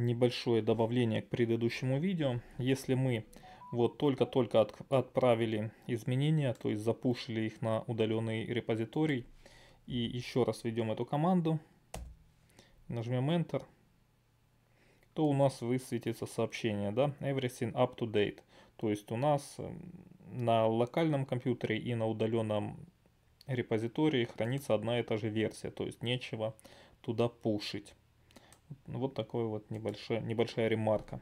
небольшое добавление к предыдущему видео. Если мы вот только-только от, отправили изменения, то есть запушили их на удаленный репозиторий, и еще раз введем эту команду, нажмем Enter, то у нас высветится сообщение, да, everything up to date. То есть у нас эм, на локальном компьютере и на удаленном репозитории хранится одна и та же версия, то есть нечего туда пушить. Вот такой вот небольшой, небольшая ремарка.